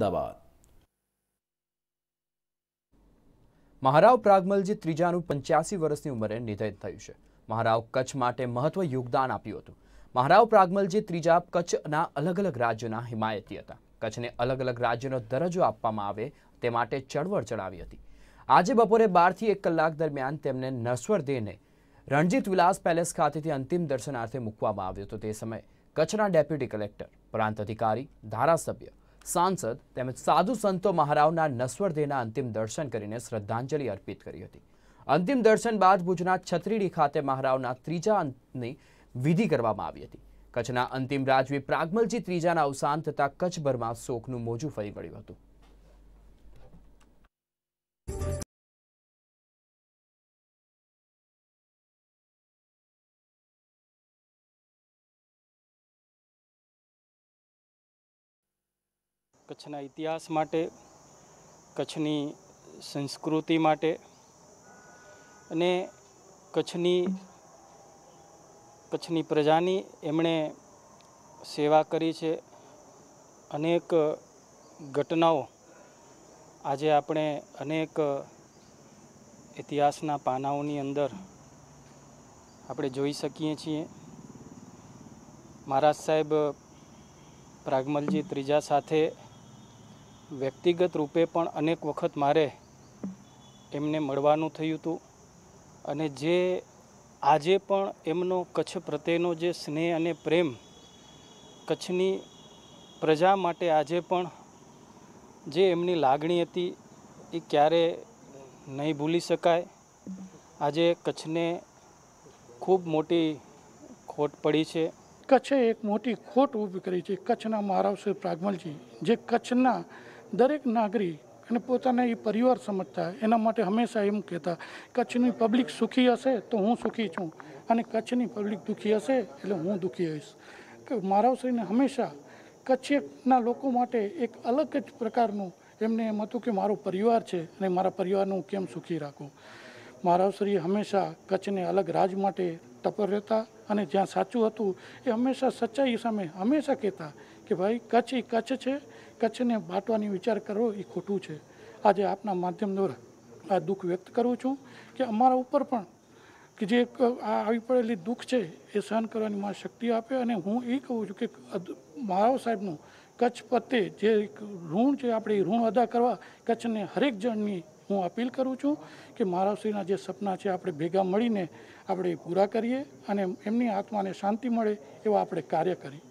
અમદાવાદ મહારાવ પ્રાગમલજી ત્રીજાનું પંચ્યાસી વર્ષની ઉંમરે નિધન થયું છે મહારાવ કચ્છ માટે મહત્વ યોગદાન આપ્યું હતું મહારાવ પ્રાગમલજી ત્રીજા કચ્છના અલગ અલગ રાજ્યોના હિમાયતી હતા કચ્છને અલગ અલગ રાજ્યનો દરજ્જો આપવામાં આવે તે માટે ચળવળ ચડાવી હતી આજે બપોરે બારથી એક કલાક દરમિયાન તેમને નશ્વર દેહને રણજીત વિલાસ પેલેસ ખાતેથી અંતિમ દર્શનાર્થે મૂકવામાં આવ્યો હતો તે સમયે કચ્છના ડેપ્યુટી કલેક્ટર પ્રાંત અધિકારી ધારાસભ્ય સાંસદ તેમજ સાધુ સંતો મહારાવના નશ્વરદેહના અંતિમ દર્શન કરીને શ્રદ્ધાંજલિ અર્પિત કરી હતી અંતિમ દર્શન બાદ ભુજના છત્રીડી ખાતે મહારાવના ત્રીજા અંતની વિધિ કરવામાં આવી હતી કચ્છના અંતિમ રાજવી પ્રાગમલજી ત્રીજાના અવસાન થતાં કચ્છભરમાં શોકનું મોજું ફરી વળ્યું હતું કચ્છના ઇતિહાસ માટે કચ્છની સંસ્કૃતિ માટે અને કચ્છની કચ્છની પ્રજાની એમણે સેવા કરી છે અનેક ઘટનાઓ આજે આપણે અનેક ઇતિહાસના પાનાઓની અંદર આપણે જોઈ શકીએ છીએ મહારાજ સાહેબ પ્રાગમલજી ત્રીજા સાથે વ્યક્તિગત રૂપે પણ અનેક વખત મારે એમને મળવાનું થયું હતું અને જે આજે પણ એમનો કચ્છ પ્રત્યેનો જે સ્નેહ અને પ્રેમ કચ્છની પ્રજા માટે આજે પણ જે એમની લાગણી હતી એ ક્યારે નહીં ભૂલી શકાય આજે કચ્છને ખૂબ મોટી ખોટ પડી છે કચ્છે એક મોટી ખોટ ઊભી કરી છે કચ્છના મહારાવ શ્રી પ્રાગમલજી જે કચ્છના દરેક નાગરિક અને પોતાને એ પરિવાર સમજતા એના માટે હંમેશા એમ કહેતા કચ્છની પબ્લિક સુખી હશે તો હું સુખી છું અને કચ્છની પબ્લિક દુઃખી હશે એટલે હું દુઃખી હોઈશ કે મારાવશ્રીને હંમેશા કચ્છના લોકો માટે એક અલગ જ પ્રકારનું એમને એમ હતું કે મારો પરિવાર છે અને મારા પરિવારનું કેમ સુખી રાખું મહારાવશ્રી હંમેશા કચ્છને અલગ રાજ માટે તપર રહેતા અને જ્યાં સાચું હતું એ હંમેશા સચ્ચાઈ સામે હંમેશા કહેતા કે ભાઈ કચ્છ એ કચ્છ છે કચ્છને બાંટવાની વિચાર કરવો એ ખોટું છે આજે આપના માધ્યમ દ્વારા આ દુઃખ વ્યક્ત કરું છું કે અમારા ઉપર પણ કે જે આવી પડેલી દુઃખ છે એ સહન કરવાની માં શક્તિ આપે અને હું એ કહું છું કે મારાવ સાહેબનું કચ્છ પ્રત્યે જે ઋણ છે આપણે એ ઋણ અદા કરવા કચ્છને હરેક જણની હું અપીલ કરું છું કે મહારાષ્ટ્રીના જે સપના છે આપણે ભેગા મળીને આપણે પૂરા કરીએ અને એમની આત્માને શાંતિ મળે એવા આપણે કાર્ય કરીએ